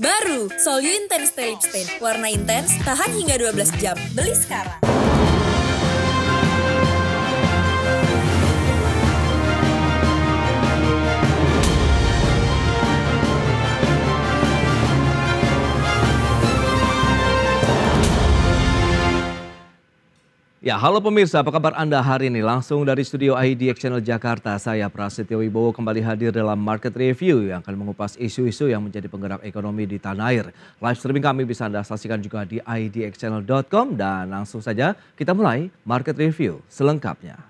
Baru, Solu Intense Telip Stain. Warna intens, tahan hingga 12 jam. Beli sekarang. Ya, halo pemirsa, apa kabar Anda hari ini? Langsung dari studio IDX Channel Jakarta, saya Prasetyo Wibowo kembali hadir dalam Market Review yang akan mengupas isu-isu yang menjadi penggerak ekonomi di tanah air. Live streaming kami bisa Anda saksikan juga di idxchannel.com dan langsung saja kita mulai Market Review selengkapnya.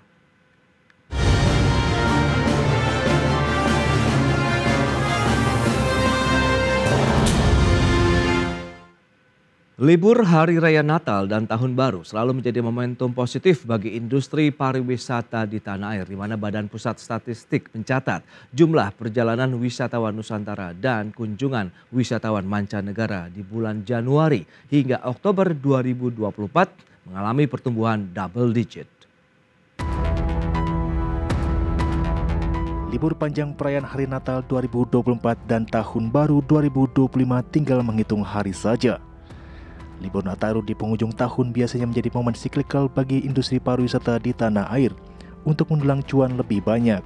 Libur Hari Raya Natal dan Tahun Baru selalu menjadi momentum positif bagi industri pariwisata di tanah air, di mana Badan Pusat Statistik mencatat jumlah perjalanan wisatawan Nusantara dan kunjungan wisatawan mancanegara di bulan Januari hingga Oktober 2024 mengalami pertumbuhan double digit. Libur panjang perayaan Hari Natal 2024 dan Tahun Baru 2025 tinggal menghitung hari saja. Libur Nataru di penghujung tahun biasanya menjadi momen siklikal bagi industri pariwisata di tanah air untuk mendulang cuan lebih banyak.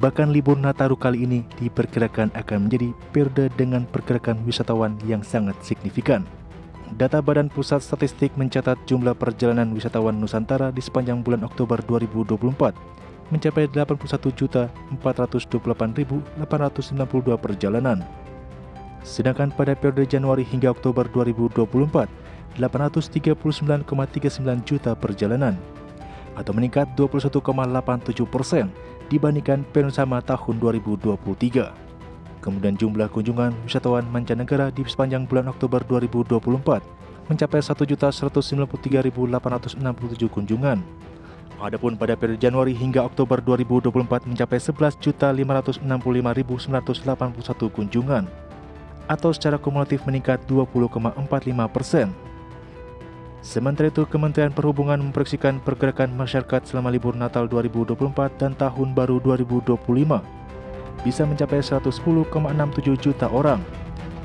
Bahkan libur Nataru kali ini diperkirakan akan menjadi periode dengan pergerakan wisatawan yang sangat signifikan. Data Badan Pusat Statistik mencatat jumlah perjalanan wisatawan Nusantara di sepanjang bulan Oktober 2024 mencapai 81.428.892 perjalanan Sedangkan pada periode Januari hingga Oktober 2024, 839,39 juta perjalanan atau meningkat 21,87 persen dibandingkan periode sama tahun 2023. Kemudian jumlah kunjungan wisatawan mancanegara di sepanjang bulan Oktober 2024 mencapai 1.193.867 kunjungan. Adapun pada periode Januari hingga Oktober 2024 mencapai 11.565.981 kunjungan atau secara kumulatif meningkat 20,45 persen. Sementara itu, Kementerian Perhubungan memproyeksikan pergerakan masyarakat selama libur Natal 2024 dan Tahun Baru 2025 bisa mencapai 110,67 juta orang.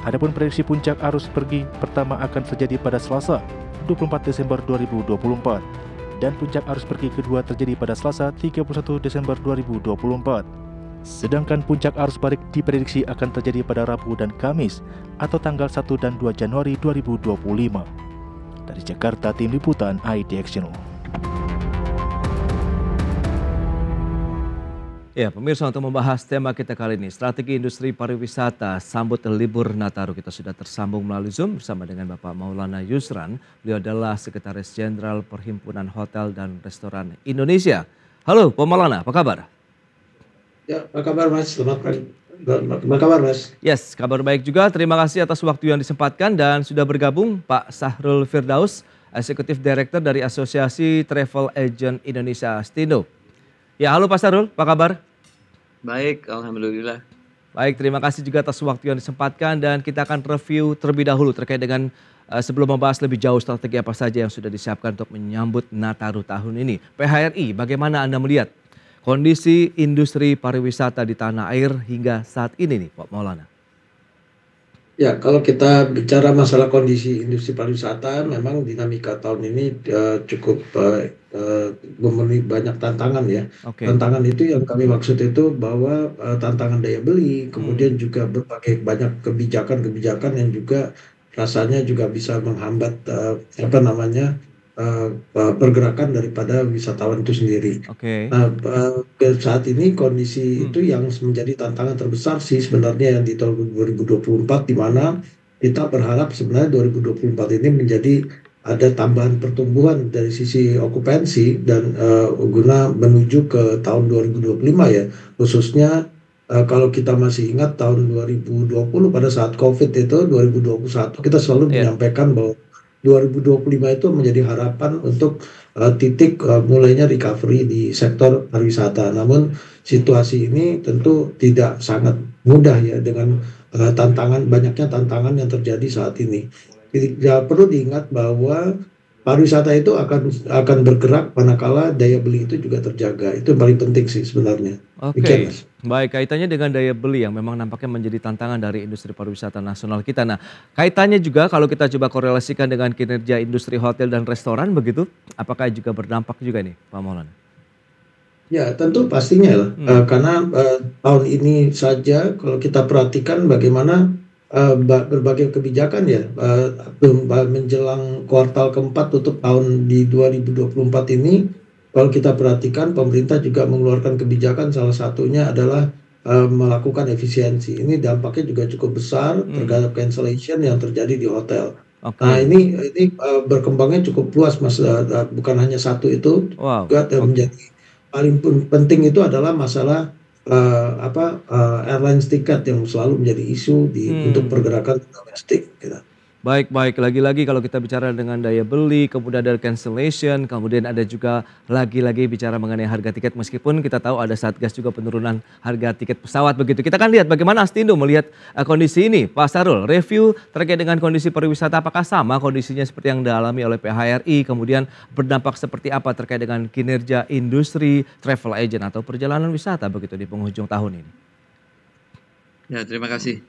Adapun prediksi puncak arus pergi pertama akan terjadi pada Selasa, 24 Desember 2024 dan puncak arus pergi kedua terjadi pada Selasa 31 Desember 2024. Sedangkan puncak arus balik diprediksi akan terjadi pada Rabu dan Kamis atau tanggal 1 dan 2 Januari 2025. Dari Jakarta, Tim Liputan ID Action. Ya, pemirsa untuk membahas tema kita kali ini, strategi industri pariwisata sambut libur Nataru. Kita sudah tersambung melalui Zoom bersama dengan Bapak Maulana Yusran. Beliau adalah Sekretaris Jenderal Perhimpunan Hotel dan Restoran Indonesia. Halo, Pak Maulana, apa kabar? Ya, apa kabar Mas? Selamat pagi. Apa kabar Mas? Yes, kabar baik juga. Terima kasih atas waktu yang disempatkan dan sudah bergabung Pak Sahrul Firdaus, Eksekutif Director dari Asosiasi Travel Agent Indonesia Stindo. Ya, halo Pak Sahrul, apa kabar? Baik, Alhamdulillah. Baik, terima kasih juga atas waktu yang disempatkan dan kita akan review terlebih dahulu terkait dengan uh, sebelum membahas lebih jauh strategi apa saja yang sudah disiapkan untuk menyambut Nataru tahun ini. PHRI, bagaimana Anda melihat kondisi industri pariwisata di tanah air hingga saat ini nih Pak Maulana? Ya, kalau kita bicara masalah kondisi industri pariwisata, memang dinamika tahun ini uh, cukup eh, eh, uh, memenuhi banyak tantangan ya. Okay. Tantangan itu yang kami maksud itu bahwa uh, tantangan daya beli, hmm. kemudian hmm. juga berbagai banyak kebijakan-kebijakan yang juga rasanya juga bisa menghambat uh, apa namanya uh, pergerakan daripada wisatawan itu sendiri. Oke. Okay. Uh, uh, saat ini kondisi hmm. itu yang menjadi tantangan terbesar sih sebenarnya yang di tahun 2024 di mana kita berharap sebenarnya 2024 ini menjadi ada tambahan pertumbuhan dari sisi okupansi dan uh, guna menuju ke tahun 2025 ya khususnya uh, kalau kita masih ingat tahun 2020 pada saat COVID itu 2021 kita selalu yeah. menyampaikan bahwa 2025 itu menjadi harapan untuk uh, titik uh, mulainya recovery di sektor pariwisata. Namun situasi ini tentu tidak sangat mudah ya dengan uh, tantangan banyaknya tantangan yang terjadi saat ini. ya, perlu diingat bahwa pariwisata itu akan akan bergerak manakala daya beli itu juga terjaga. Itu yang paling penting sih sebenarnya. Oke. Okay. Baik, kaitannya dengan daya beli yang memang nampaknya menjadi tantangan dari industri pariwisata nasional kita. Nah, kaitannya juga kalau kita coba korelasikan dengan kinerja industri hotel dan restoran begitu, apakah juga berdampak juga nih, Pak Maulana? Ya, tentu pastinya lah. Hmm. Uh, karena uh, tahun ini saja kalau kita perhatikan bagaimana uh, berbagai kebijakan ya uh, menjelang kuartal keempat tutup tahun di 2024 ini kalau kita perhatikan, pemerintah juga mengeluarkan kebijakan salah satunya adalah uh, melakukan efisiensi. Ini dampaknya juga cukup besar hmm. terhadap cancellation yang terjadi di hotel. Okay. Nah ini ini uh, berkembangnya cukup luas mas, uh, bukan hanya satu itu. Wow. Juga okay. menjadi paling penting itu adalah masalah uh, apa uh, airline tiket yang selalu menjadi isu di hmm. untuk pergerakan domestik. Gitu. Baik, baik. Lagi-lagi kalau kita bicara dengan daya beli, kemudian ada cancellation, kemudian ada juga lagi-lagi bicara mengenai harga tiket. Meskipun kita tahu ada Satgas juga penurunan harga tiket pesawat begitu. Kita kan lihat bagaimana Astindo melihat eh, kondisi ini. Pak Sarul, review terkait dengan kondisi pariwisata apakah sama kondisinya seperti yang dialami oleh PHRI, kemudian berdampak seperti apa terkait dengan kinerja industri travel agent atau perjalanan wisata begitu di penghujung tahun ini? Ya, terima kasih.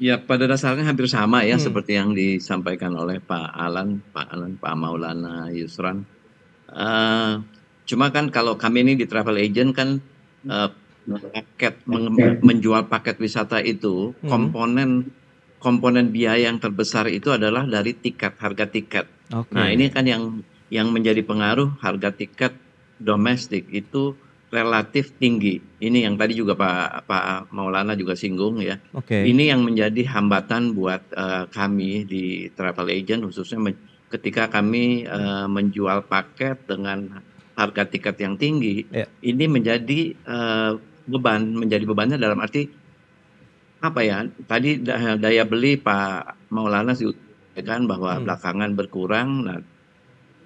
Ya pada dasarnya hampir sama ya hmm. seperti yang disampaikan oleh Pak Alan, Pak Alan, Pak Maulana Yusran. Uh, cuma kan kalau kami ini di travel agent kan uh, paket men menjual paket wisata itu hmm. komponen komponen biaya yang terbesar itu adalah dari tiket harga tiket. Okay. Nah ini kan yang yang menjadi pengaruh harga tiket domestik itu relatif tinggi. Ini yang tadi juga Pak Pak Maulana juga singgung ya. Okay. Ini yang menjadi hambatan buat uh, kami di travel agent khususnya ketika kami uh, menjual paket dengan harga tiket yang tinggi. Yeah. Ini menjadi uh, beban, menjadi bebannya dalam arti apa ya? Tadi daya beli Pak Maulana sih kan bahwa hmm. belakangan berkurang. Nah,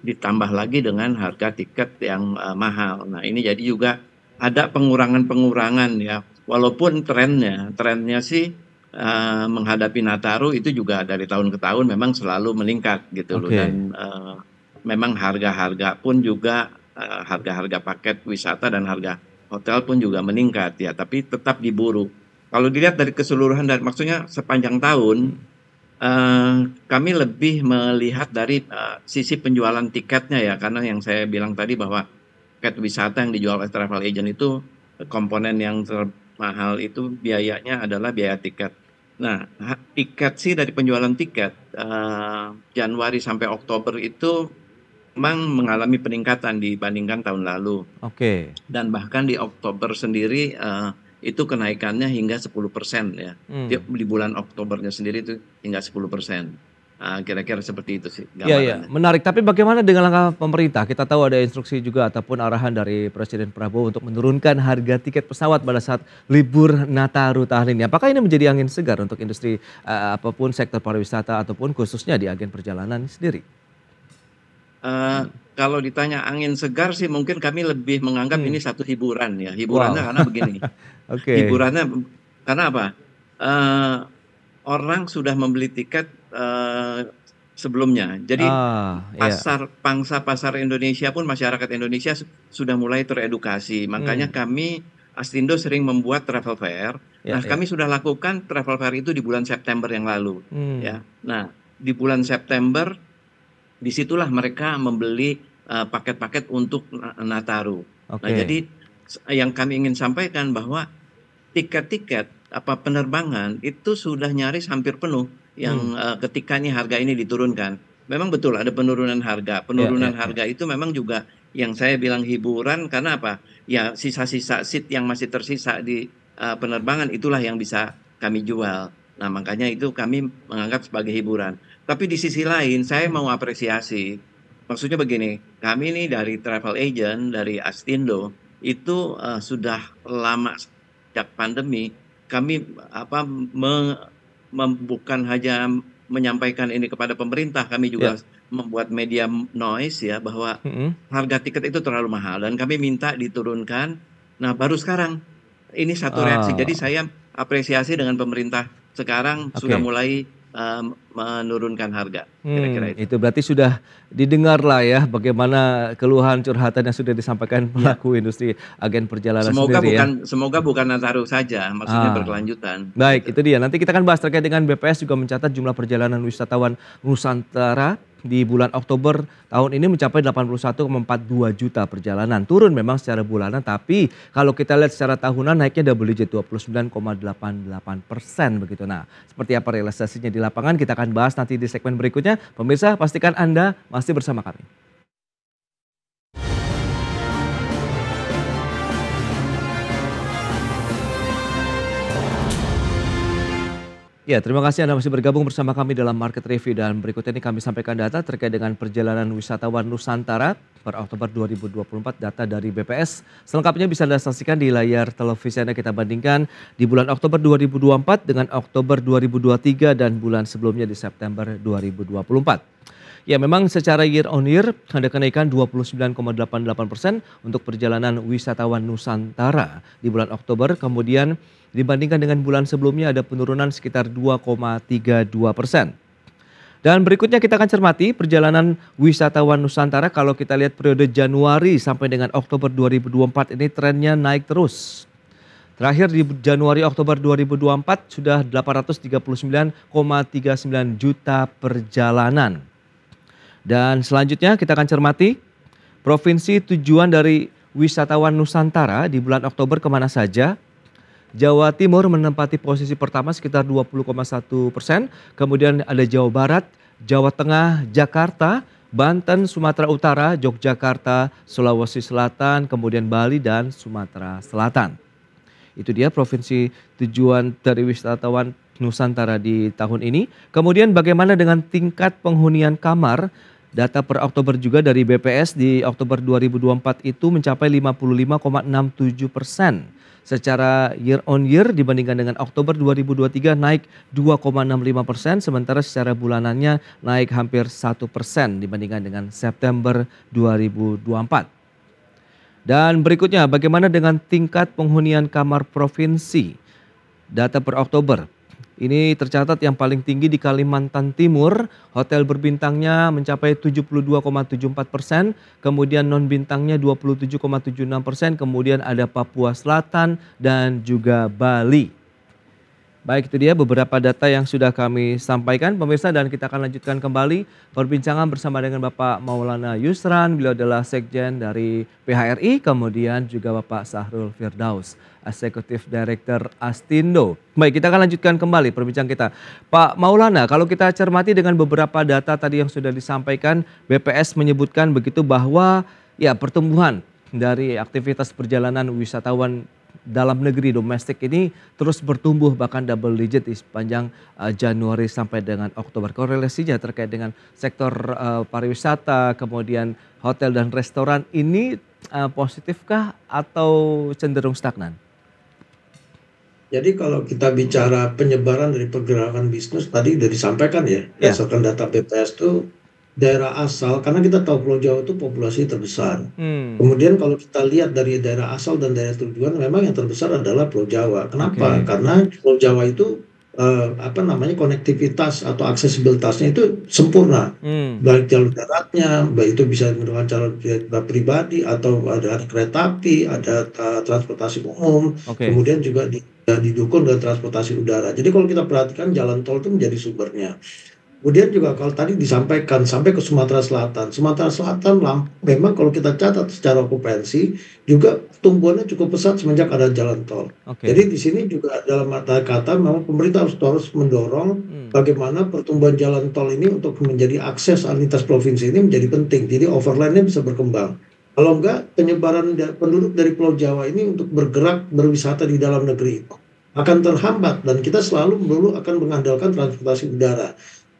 ditambah lagi dengan harga tiket yang uh, mahal. Nah, ini jadi juga ada pengurangan-pengurangan ya. Walaupun trennya, trennya sih uh, menghadapi Nataru itu juga dari tahun ke tahun memang selalu meningkat gitu okay. loh dan uh, memang harga-harga pun juga uh, harga-harga paket wisata dan harga hotel pun juga meningkat ya, tapi tetap diburu. Kalau dilihat dari keseluruhan dan maksudnya sepanjang tahun Eh, kami lebih melihat dari uh, sisi penjualan tiketnya ya karena yang saya bilang tadi bahwa tiket wisata yang dijual oleh travel agent itu komponen yang termahal itu biayanya adalah biaya tiket. Nah, tiket sih dari penjualan tiket uh, Januari sampai Oktober itu memang mengalami peningkatan dibandingkan tahun lalu. Oke. Okay. Dan bahkan di Oktober sendiri uh, itu kenaikannya hingga 10% ya. Hmm. Di, bulan Oktobernya sendiri itu hingga 10%. Ah, kira-kira seperti itu sih iya, iya. gambarannya. Ya, Menarik, tapi bagaimana dengan langkah pemerintah? Kita tahu ada instruksi juga ataupun arahan dari Presiden Prabowo untuk menurunkan harga tiket pesawat pada saat libur Nataru tahun ini. Apakah ini menjadi angin segar untuk industri uh, apapun sektor pariwisata ataupun khususnya di agen perjalanan sendiri? Eh, hmm kalau ditanya angin segar sih mungkin kami lebih menganggap hmm. ini satu hiburan ya hiburannya wow. karena begini okay. hiburannya karena apa uh, orang sudah membeli tiket uh, sebelumnya jadi ah, iya. pasar pangsa pasar Indonesia pun masyarakat Indonesia sudah mulai teredukasi makanya hmm. kami Astindo sering membuat travel fair yeah, nah yeah. kami sudah lakukan travel fair itu di bulan September yang lalu hmm. ya nah di bulan September disitulah mereka membeli eh, paket-paket uh, untuk Nataru. Okay. Nah, jadi yang kami ingin sampaikan bahwa tiket-tiket apa penerbangan itu sudah nyaris hampir penuh yang hmm. uh, ketika ini harga ini diturunkan. Memang betul ada penurunan harga. Penurunan yeah, yeah, ya. harga yeah. itu memang juga yang saya bilang hiburan karena apa? Ya sisa-sisa seat yang masih tersisa di uh, penerbangan itulah yang bisa kami jual. Nah, makanya itu kami menganggap sebagai hiburan. Tapi di sisi lain saya mau apresiasi. Maksudnya begini, kami ini dari travel agent dari Astindo itu uh, sudah lama sejak pandemi kami apa me, me, bukan hanya menyampaikan ini kepada pemerintah, kami juga yeah. membuat media noise ya bahwa mm -hmm. harga tiket itu terlalu mahal dan kami minta diturunkan. Nah, baru sekarang ini satu reaksi. Uh. Jadi saya apresiasi dengan pemerintah sekarang okay. sudah mulai Eh, menurunkan harga. Hmm, Kira-kira hmm, itu. itu berarti sudah didengar lah ya bagaimana keluhan curhatan yang sudah disampaikan ya. pelaku ya. industri agen perjalanan semoga sendiri ya. bukan, ya. Semoga bukan Nataru saja, maksudnya ah. berkelanjutan. Baik, gitu. itu dia. Nanti kita akan bahas terkait dengan BPS juga mencatat jumlah perjalanan wisatawan Nusantara di bulan Oktober tahun ini mencapai 81,42 juta perjalanan. Turun memang secara bulanan tapi kalau kita lihat secara tahunan naiknya double digit 29,88 persen begitu. Nah seperti apa realisasinya di lapangan kita akan bahas nanti di segmen berikutnya. Pemirsa pastikan Anda masih bersama kami. Ya, terima kasih Anda masih bergabung bersama kami dalam Market Review dan berikut ini kami sampaikan data terkait dengan perjalanan wisatawan Nusantara per Oktober 2024 data dari BPS. Selengkapnya bisa Anda saksikan di layar televisi Anda kita bandingkan di bulan Oktober 2024 dengan Oktober 2023 dan bulan sebelumnya di September 2024. Ya memang secara year on year ada kenaikan 29,88 persen untuk perjalanan wisatawan Nusantara di bulan Oktober. Kemudian dibandingkan dengan bulan sebelumnya ada penurunan sekitar 2,32 persen. Dan berikutnya kita akan cermati perjalanan wisatawan Nusantara kalau kita lihat periode Januari sampai dengan Oktober 2024 ini trennya naik terus. Terakhir di Januari Oktober 2024 sudah 839,39 juta perjalanan. Dan selanjutnya kita akan cermati provinsi tujuan dari wisatawan Nusantara di bulan Oktober kemana saja. Jawa Timur menempati posisi pertama sekitar 20,1 persen. Kemudian ada Jawa Barat, Jawa Tengah, Jakarta, Banten, Sumatera Utara, Yogyakarta, Sulawesi Selatan, kemudian Bali dan Sumatera Selatan. Itu dia provinsi tujuan dari wisatawan Nusantara di tahun ini. Kemudian bagaimana dengan tingkat penghunian kamar Data per Oktober juga dari BPS di Oktober 2024 itu mencapai 55,67 persen. Secara year on year dibandingkan dengan Oktober 2023 naik 2,65 persen, sementara secara bulanannya naik hampir 1 persen dibandingkan dengan September 2024. Dan berikutnya, bagaimana dengan tingkat penghunian kamar provinsi? Data per Oktober, ini tercatat yang paling tinggi di Kalimantan Timur. Hotel berbintangnya mencapai 72,74 persen, kemudian non bintangnya 27,76 persen, kemudian ada Papua Selatan dan juga Bali. Baik itu dia beberapa data yang sudah kami sampaikan pemirsa dan kita akan lanjutkan kembali perbincangan bersama dengan Bapak Maulana Yusran, beliau adalah sekjen dari PHRI, kemudian juga Bapak Sahrul Firdaus, eksekutif director Astindo. Baik, kita akan lanjutkan kembali perbincangan kita. Pak Maulana, kalau kita cermati dengan beberapa data tadi yang sudah disampaikan, BPS menyebutkan begitu bahwa ya pertumbuhan dari aktivitas perjalanan wisatawan dalam negeri domestik ini terus bertumbuh bahkan double digit di sepanjang uh, Januari sampai dengan Oktober. Korelasinya terkait dengan sektor uh, pariwisata, kemudian hotel dan restoran ini uh, positifkah atau cenderung stagnan? Jadi kalau kita bicara penyebaran dari pergerakan bisnis tadi sudah disampaikan ya, ya. berdasarkan yeah. data BPS itu daerah asal karena kita tahu Pulau Jawa itu populasi terbesar. Hmm. Kemudian kalau kita lihat dari daerah asal dan daerah tujuan memang yang terbesar adalah Pulau Jawa. Kenapa? Okay. Karena Pulau Jawa itu uh, apa namanya konektivitas atau aksesibilitasnya itu sempurna. Hmm. Baik jalur daratnya, baik itu bisa menggunakan jalur eh, pribadi atau ada, kereta api, ada transportasi umum, okay. kemudian juga di, eh, didukung dengan transportasi udara. Jadi kalau kita perhatikan jalan tol itu menjadi sumbernya. Kemudian juga kalau tadi disampaikan sampai ke Sumatera Selatan. Sumatera Selatan memang kalau kita catat secara okupansi juga tumbuhannya cukup pesat semenjak ada jalan tol. Okay. Jadi di sini juga dalam kata kata memang pemerintah harus terus mendorong hmm. bagaimana pertumbuhan jalan tol ini untuk menjadi akses lintas provinsi ini menjadi penting. Jadi overlandnya bisa berkembang. Kalau enggak penyebaran penduduk dari Pulau Jawa ini untuk bergerak berwisata di dalam negeri itu akan terhambat dan kita selalu dulu akan mengandalkan transportasi udara.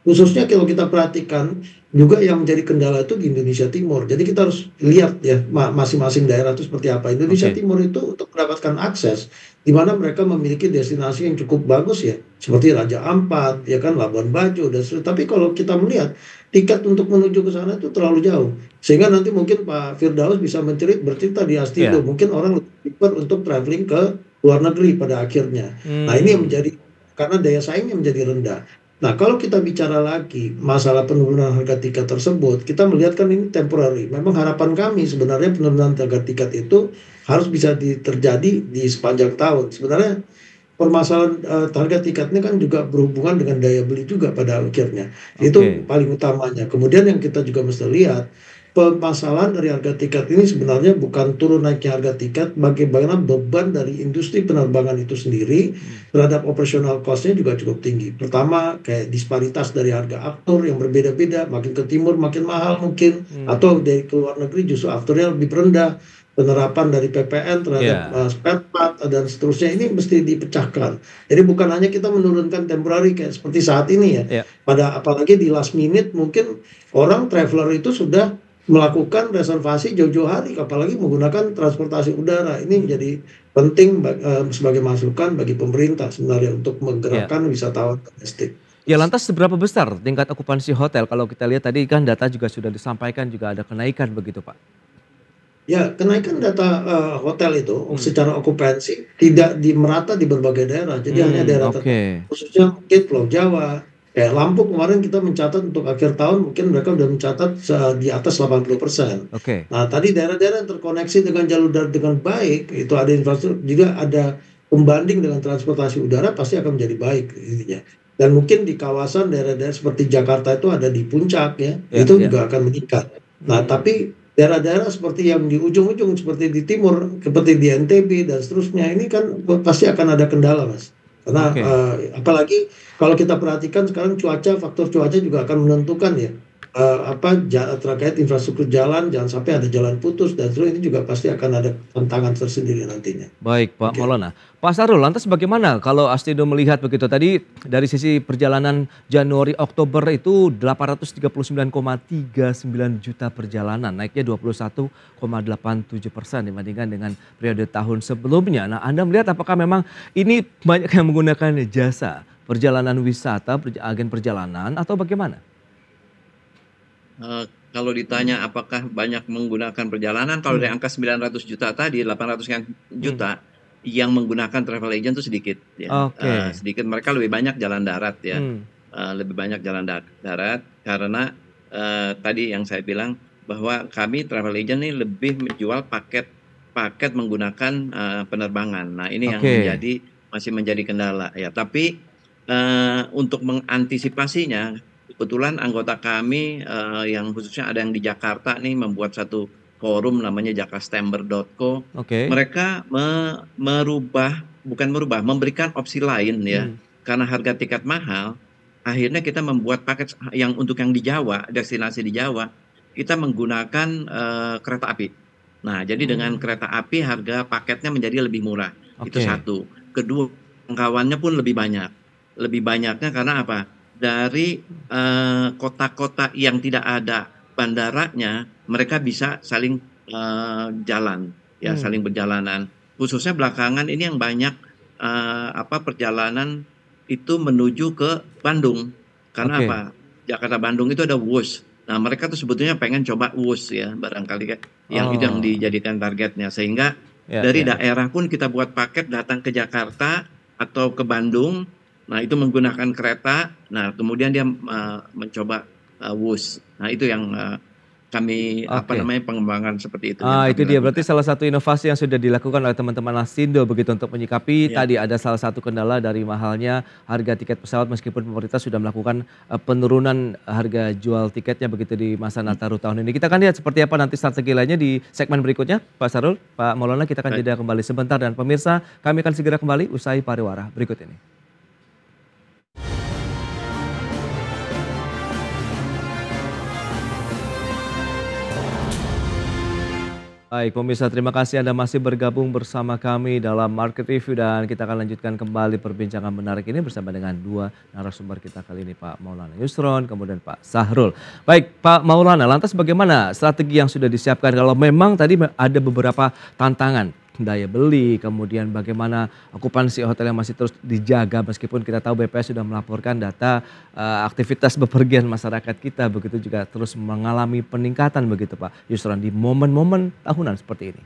Khususnya kalau kita perhatikan juga yang menjadi kendala itu di Indonesia Timur. Jadi kita harus lihat ya masing-masing daerah itu seperti apa. Indonesia okay. Timur itu untuk mendapatkan akses di mana mereka memiliki destinasi yang cukup bagus ya, seperti Raja Ampat, ya kan Labuan Bajo dan sebagainya. Tapi kalau kita melihat tiket untuk menuju ke sana itu terlalu jauh. Sehingga nanti mungkin Pak Firdaus bisa mencerit bercerita di Astindo, yeah. mungkin orang lebih untuk traveling ke luar negeri pada akhirnya. Hmm. Nah, ini yang menjadi karena daya saingnya menjadi rendah. Nah, kalau kita bicara lagi masalah penurunan harga tiket tersebut, kita melihatkan ini temporary. Memang harapan kami sebenarnya penurunan harga tiket itu harus bisa terjadi di sepanjang tahun. Sebenarnya permasalahan uh, harga tiketnya kan juga berhubungan dengan daya beli juga pada akhirnya. Okay. Itu paling utamanya. Kemudian yang kita juga mesti lihat permasalahan dari harga tiket ini sebenarnya bukan turun naiknya harga tiket, bagaimana beban dari industri penerbangan itu sendiri terhadap operasional cost-nya juga cukup tinggi. Pertama, kayak disparitas dari harga aktor yang berbeda-beda, makin ke timur makin mahal mungkin, hmm. atau dari ke luar negeri justru aktornya lebih rendah. Penerapan dari PPN terhadap yeah. Ya. uh, spare part dan seterusnya ini mesti dipecahkan. Jadi bukan hanya kita menurunkan temporary kayak seperti saat ini ya. Yeah. Pada apalagi di last minute mungkin orang traveler itu sudah melakukan reservasi jauh-jauh hari, apalagi menggunakan transportasi udara. Ini hmm. menjadi penting eh, sebagai masukan bagi pemerintah sebenarnya untuk menggerakkan ya. wisatawan domestik. Ya lantas seberapa besar tingkat okupansi hotel? Kalau kita lihat tadi kan data juga sudah disampaikan juga ada kenaikan begitu Pak. Ya kenaikan data uh, hotel itu hmm. secara okupansi tidak di merata di berbagai daerah. Jadi hmm, hanya daerah okay. tertentu, khususnya mungkin Pulau Jawa, Kayak eh, lampu kemarin kita mencatat untuk akhir tahun mungkin mereka sudah mencatat di atas 80 persen. Oke. Okay. Nah tadi daerah-daerah yang terkoneksi dengan jalur darat dengan baik itu ada infrastruktur juga ada pembanding dengan transportasi udara pasti akan menjadi baik intinya. Dan mungkin di kawasan daerah-daerah seperti Jakarta itu ada di puncak ya, yeah, itu yeah. juga akan meningkat. Nah hmm. tapi daerah-daerah seperti yang di ujung-ujung seperti di timur, seperti di NTB dan seterusnya ini kan pasti akan ada kendala mas karena eh, apalagi kalau kita perhatikan sekarang cuaca faktor cuaca juga akan menentukan ya uh, apa terkait infrastruktur jalan jangan sampai ada jalan putus dan terus ini juga pasti akan ada tantangan tersendiri nantinya. Baik Pak okay. Maulana. Pak Sarul, lantas bagaimana kalau Astido melihat begitu tadi dari sisi perjalanan Januari Oktober itu 839,39 juta perjalanan naiknya 21,87 persen dibandingkan dengan periode tahun sebelumnya. Nah Anda melihat apakah memang ini banyak yang menggunakan jasa perjalanan wisata, agen perjalanan atau bagaimana? uh, kalau ditanya hmm. apakah banyak menggunakan perjalanan, kalau hmm. dari angka 900 juta tadi, 800 juta hmm. yang menggunakan travel agent itu sedikit, ya. okay. uh, eh, sedikit mereka lebih banyak jalan darat ya, hmm. uh, lebih banyak jalan da darat karena uh, tadi yang saya bilang bahwa kami travel agent ini lebih menjual paket paket menggunakan uh, penerbangan. Nah ini okay. yang menjadi masih menjadi kendala ya. Tapi uh, untuk mengantisipasinya kebetulan anggota kami uh, yang khususnya ada yang di Jakarta nih membuat satu forum namanya jakastember.co. Okay. Mereka me merubah bukan merubah, memberikan opsi lain ya. Hmm. Karena harga tiket mahal, akhirnya kita membuat paket yang untuk yang di Jawa, destinasi di Jawa, kita menggunakan uh, kereta api. Nah, jadi hmm. dengan kereta api harga paketnya menjadi lebih murah. Okay. Itu satu. Kedua, jangkauannya pun lebih banyak. Lebih banyaknya karena apa? dari eh, kota-kota uh, yang tidak ada bandaranya, mereka bisa saling uh, jalan, ya hmm. saling berjalanan. Khususnya belakangan ini yang banyak uh, apa perjalanan itu menuju ke Bandung, karena okay. apa? Jakarta Bandung itu ada WUS. Nah mereka tuh sebetulnya pengen coba WUS ya barangkali yang oh. yang dijadikan targetnya sehingga yeah, dari yeah. daerah pun kita buat paket datang ke Jakarta atau ke Bandung Nah, itu menggunakan kereta. Nah, kemudian dia uh, mencoba uh, eh, WUS. Nah, itu yang uh, kami okay. apa namanya pengembangan seperti itu. Ah, itu dia berarti salah satu inovasi yang sudah dilakukan oleh teman-teman Lasindo begitu untuk menyikapi ya. tadi ada salah satu kendala dari mahalnya harga tiket pesawat meskipun pemerintah sudah melakukan penurunan harga jual tiketnya begitu di masa hmm. Nataru tahun ini. Kita akan lihat seperti apa nanti strategi lainnya di segmen berikutnya, Pak Sarul, Pak Maulana kita akan jeda kembali sebentar dan pemirsa kami akan segera kembali usai pariwara berikut ini. Baik, pemirsa terima kasih Anda masih bergabung bersama kami dalam Market Review dan kita akan lanjutkan kembali perbincangan menarik ini bersama dengan dua narasumber kita kali ini Pak Maulana Yusron, kemudian Pak Sahrul. Baik, Pak Maulana, lantas bagaimana strategi yang sudah disiapkan kalau memang tadi ada beberapa tantangan daya beli, kemudian bagaimana okupansi hotel yang masih terus dijaga meskipun kita tahu BPS sudah melaporkan data uh, aktivitas bepergian masyarakat kita begitu juga terus mengalami peningkatan begitu Pak Yusron di momen-momen tahunan seperti ini.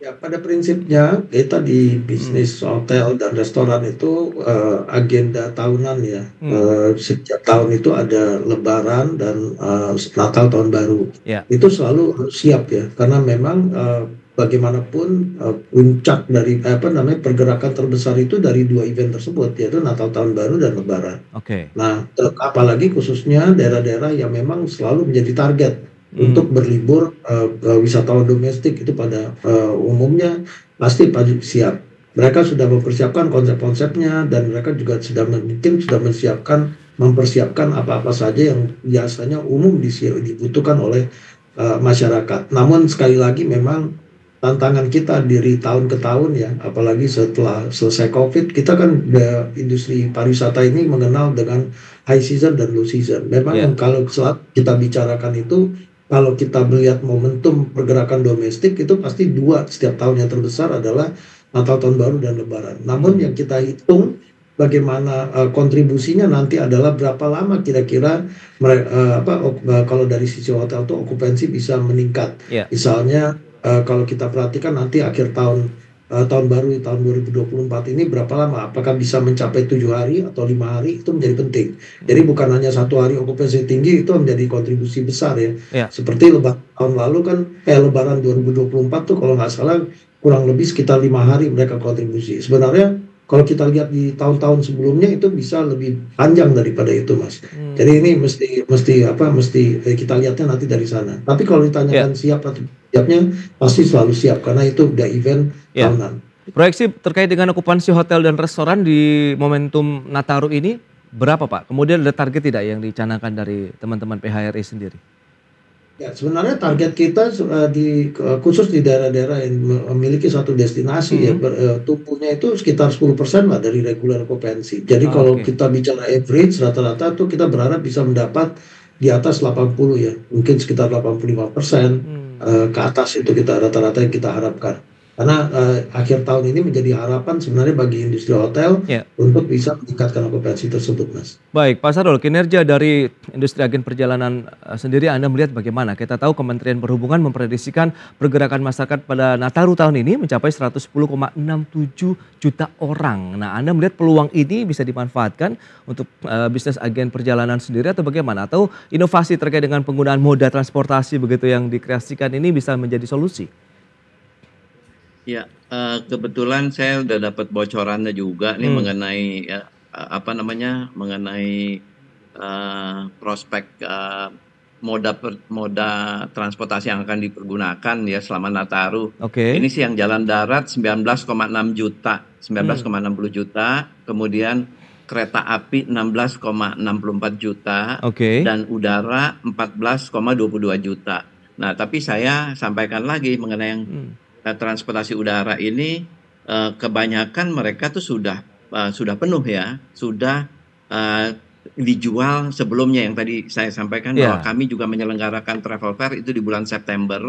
Ya pada prinsipnya kita di bisnis hmm. hotel dan restoran itu uh, agenda tahunan ya. Hmm. Uh, setiap tahun itu ada Lebaran dan uh, Natal tahun baru. Yeah. Itu selalu siap ya karena memang uh, bagaimanapun uh, puncak dari eh, apa namanya pergerakan terbesar itu dari dua event tersebut yaitu Natal tahun baru dan Lebaran. Oke. Okay. Nah, eh, apalagi khususnya daerah-daerah yang memang selalu menjadi target hmm. untuk berlibur uh, wisatawan domestik itu pada uh, umumnya pasti siap. Mereka sudah mempersiapkan konsep-konsepnya dan mereka juga sudah mungkin sudah menyiapkan mempersiapkan apa-apa saja yang biasanya umum dibutuhkan oleh uh, masyarakat. Namun sekali lagi memang tantangan kita dari tahun ke tahun ya, apalagi setelah selesai COVID, kita kan industri pariwisata ini mengenal dengan high season dan low season. Memang yeah. kalau saat kita bicarakan itu, kalau kita melihat momentum pergerakan domestik itu pasti dua setiap tahun yang terbesar adalah Natal Tahun Baru dan Lebaran. Namun yang kita hitung bagaimana uh, kontribusinya nanti adalah berapa lama kira-kira uh, uh, kalau dari sisi hotel itu okupansi bisa meningkat. Yeah. Misalnya Eh, kalau kita perhatikan nanti akhir tahun uh, tahun baru di tahun 2024 ini berapa lama apakah bisa mencapai tujuh hari atau lima hari itu menjadi penting jadi bukan hanya satu hari okupansi tinggi itu menjadi kontribusi besar ya, ya. seperti lebar tahun lalu kan eh lebaran 2024 tuh kalau nggak salah kurang lebih sekitar lima hari mereka kontribusi sebenarnya kalau kita lihat di tahun-tahun sebelumnya itu bisa lebih panjang daripada itu mas hmm. jadi ini mesti mesti apa mesti eh, kita lihatnya nanti dari sana tapi kalau ditanyakan yeah. siap atau siapnya pasti selalu siap karena itu udah event ya. tahunan. Proyeksi terkait dengan okupansi hotel dan restoran di momentum Nataru ini berapa Pak? Kemudian ada target tidak yang dicanangkan dari teman-teman PHRI sendiri? Ya, sebenarnya target kita uh, di eh, khusus di daerah-daerah yang memiliki satu destinasi mm -hmm. ya mhm. ber, uh, eh, tumpunya itu sekitar 10% lah dari reguler okupansi. Jadi oh, kalau okay. kita bicara average rata-rata tuh kita berharap bisa mendapat di atas 80 ya, mungkin sekitar 85%. Mm -hmm. Eh, ke atas itu kita rata-rata yang kita harapkan karena uh, akhir tahun ini menjadi harapan sebenarnya bagi industri hotel yeah. untuk bisa meningkatkan okupansi tersebut, Mas. Baik, Pak Sarul, kinerja dari industri agen perjalanan uh, sendiri Anda melihat bagaimana? Kita tahu Kementerian Perhubungan memprediksikan pergerakan masyarakat pada Nataru tahun ini mencapai 110,67 juta orang. Nah, Anda melihat peluang ini bisa dimanfaatkan untuk uh, bisnis agen perjalanan sendiri atau bagaimana? Atau inovasi terkait dengan penggunaan moda transportasi begitu yang dikreasikan ini bisa menjadi solusi? Ya, eh, kebetulan saya sudah dapat bocorannya juga nih hmm. mengenai ya, eh, apa namanya mengenai eh, prospek moda moda transportasi yang akan dipergunakan ya selama Nataru. Oke. Okay. Ini sih yang jalan darat 19,6 juta, 19,60 hmm. juta, kemudian kereta api 16,64 juta okay. dan udara 14,22 juta. Nah, tapi saya sampaikan lagi mengenai yang hmm Eh, transportasi udara ini uh, kebanyakan mereka tuh sudah uh, sudah penuh ya, sudah uh, dijual sebelumnya yang tadi saya sampaikan yeah. bahwa kami juga menyelenggarakan travel fair itu di bulan September.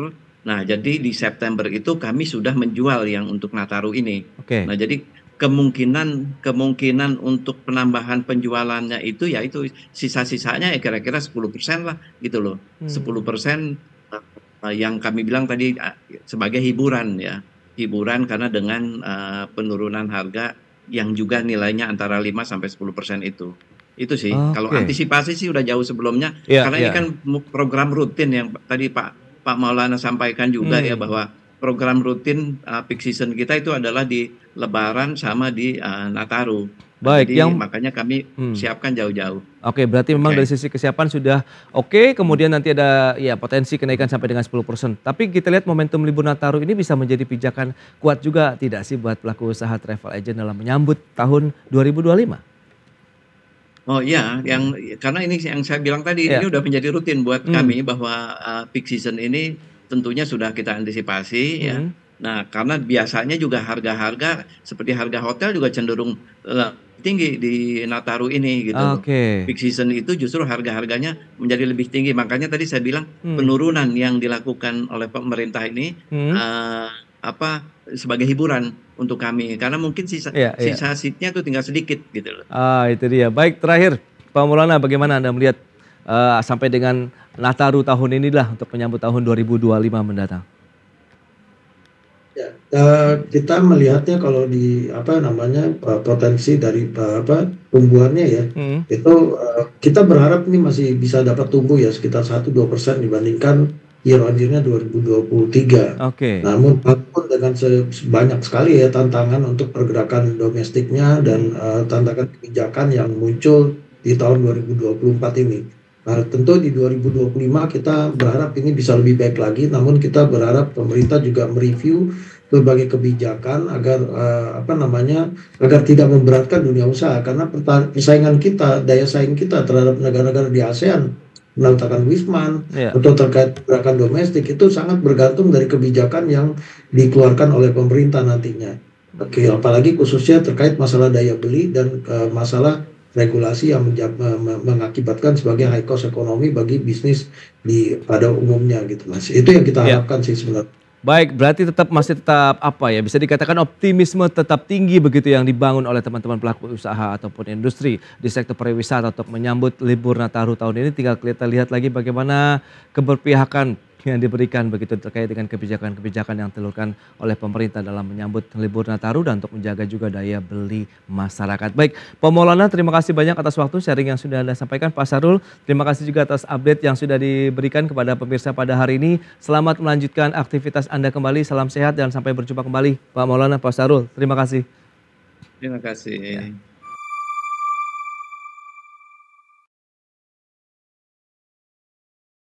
Nah, jadi di September itu kami sudah menjual yang untuk Nataru ini. Okay. Nah, jadi kemungkinan kemungkinan untuk penambahan penjualannya itu ya itu sisa-sisanya ya kira-kira 10% lah gitu loh. Hmm. 10% Eh, yang kami bilang tadi eh, sebagai hiburan ya hiburan karena dengan uh, penurunan harga yang juga nilainya antara 5 sampai 10 persen itu. Itu sih. Oh, Kalau antisipasi sih udah jauh sebelumnya. Yeah, karena yeah. ini iya. kan program rutin yang tadi Pak Pak Maulana sampaikan juga ya, hmm. ya bahwa program rutin uh, peak season kita itu adalah di Lebaran sama di uh, Nataru. Baik, Jadi, yang makanya kami hmm. siapkan jauh-jauh. Oke, okay, berarti memang okay. dari sisi kesiapan sudah oke, okay, kemudian nanti ada ya potensi kenaikan sampai dengan 10%. Tapi kita lihat momentum libur Nataru ini bisa menjadi pijakan kuat juga tidak sih buat pelaku usaha travel agent dalam menyambut tahun 2025? Oh iya, yang karena ini yang saya bilang tadi yeah. ini sudah menjadi rutin buat hmm. kami bahwa uh, peak season ini tentunya sudah kita antisipasi ya. hmm. ya. Nah, karena biasanya juga harga-harga seperti harga hotel juga cenderung tinggi di Nataru ini gitu. Oke. Okay. Peak season itu justru harga-harganya menjadi lebih tinggi. Makanya tadi saya bilang hmm. penurunan yang dilakukan oleh pemerintah ini hmm. uh, apa sebagai hiburan untuk kami karena mungkin sisa yeah, yeah. sisa seatnya itu tinggal sedikit gitu loh. Ah, itu dia. Baik, terakhir Pak Maulana bagaimana Anda melihat uh, sampai dengan Nataru tahun inilah untuk menyambut tahun 2025 mendatang? Ya, eh, kita melihatnya kalau di apa namanya eh, potensi dari eh, apa tumbuhannya ya, hmm. itu kita berharap ini masih bisa dapat tumbuh ya sekitar satu dua persen dibandingkan year on year-nya 2023. Oke. Okay. Namun walaupun dengan sebanyak sekali ya tantangan untuk pergerakan domestiknya dan uh, tantangan kebijakan yang muncul di tahun 2024 ini Nah, tentu di 2025 kita berharap ini bisa lebih baik lagi, namun kita berharap pemerintah juga mereview berbagai kebijakan agar uh, apa namanya agar tidak memberatkan dunia usaha karena persaingan kita daya saing kita terhadap negara-negara di ASEAN menantangkan Wisman yeah. atau terkait gerakan domestik itu sangat bergantung dari kebijakan yang dikeluarkan oleh pemerintah nantinya. Oke, okay, apalagi khususnya terkait masalah daya beli dan uh, masalah regulasi yang mengakibatkan sebagai high cost ekonomi bagi bisnis di pada umumnya gitu mas itu yang kita ya. harapkan ya. sih sebenarnya Baik, berarti tetap masih tetap apa ya? Bisa dikatakan optimisme tetap tinggi begitu yang dibangun oleh teman-teman pelaku usaha ataupun industri di sektor pariwisata untuk menyambut libur Nataru tahun ini. Tinggal kita lihat lagi bagaimana keberpihakan yang diberikan begitu terkait dengan kebijakan-kebijakan yang telurkan oleh pemerintah dalam menyambut libur Nataru dan untuk menjaga juga daya beli masyarakat. Baik, Pak Maulana terima kasih banyak atas waktu sharing yang sudah Anda sampaikan. Pak Sarul, terima kasih juga atas update yang sudah diberikan kepada pemirsa pada hari ini. Selamat melanjutkan aktivitas Anda kembali. Salam sehat dan sampai berjumpa kembali Pak Maulana, Pak Sarul. Terima kasih. Terima kasih. Ya.